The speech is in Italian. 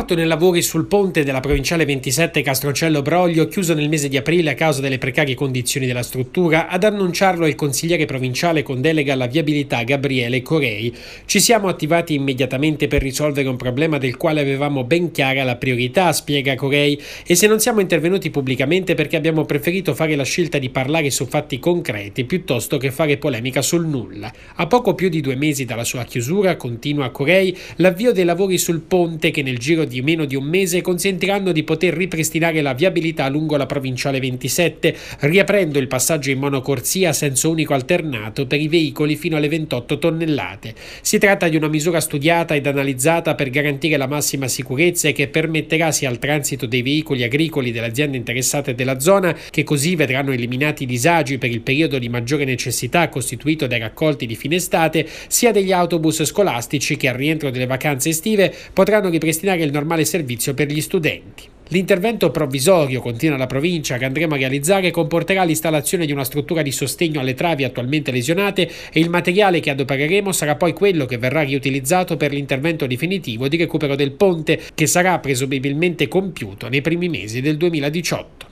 Parto nei lavori sul ponte della provinciale 27 Castrocello Broglio, chiuso nel mese di aprile a causa delle precarie condizioni della struttura, ad annunciarlo il consigliere provinciale con delega alla viabilità Gabriele Corei. Ci siamo attivati immediatamente per risolvere un problema del quale avevamo ben chiara la priorità, spiega Corei, e se non siamo intervenuti pubblicamente perché abbiamo preferito fare la scelta di parlare su fatti concreti piuttosto che fare polemica sul nulla. A poco più di due mesi dalla sua chiusura, continua Corei, l'avvio dei lavori sul ponte che nel giro di di meno di un mese consentiranno di poter ripristinare la viabilità lungo la provinciale 27, riaprendo il passaggio in monocorsia a senso unico alternato per i veicoli fino alle 28 tonnellate. Si tratta di una misura studiata ed analizzata per garantire la massima sicurezza e che permetterà sia al transito dei veicoli agricoli delle aziende interessate della zona, che così vedranno eliminati i disagi per il periodo di maggiore necessità costituito dai raccolti di fine estate, sia degli autobus scolastici che al rientro delle vacanze estive potranno ripristinare il normale servizio per gli studenti. L'intervento provvisorio, continua la provincia, che andremo a realizzare comporterà l'installazione di una struttura di sostegno alle travi attualmente lesionate e il materiale che adopereremo sarà poi quello che verrà riutilizzato per l'intervento definitivo di recupero del ponte che sarà presumibilmente compiuto nei primi mesi del 2018.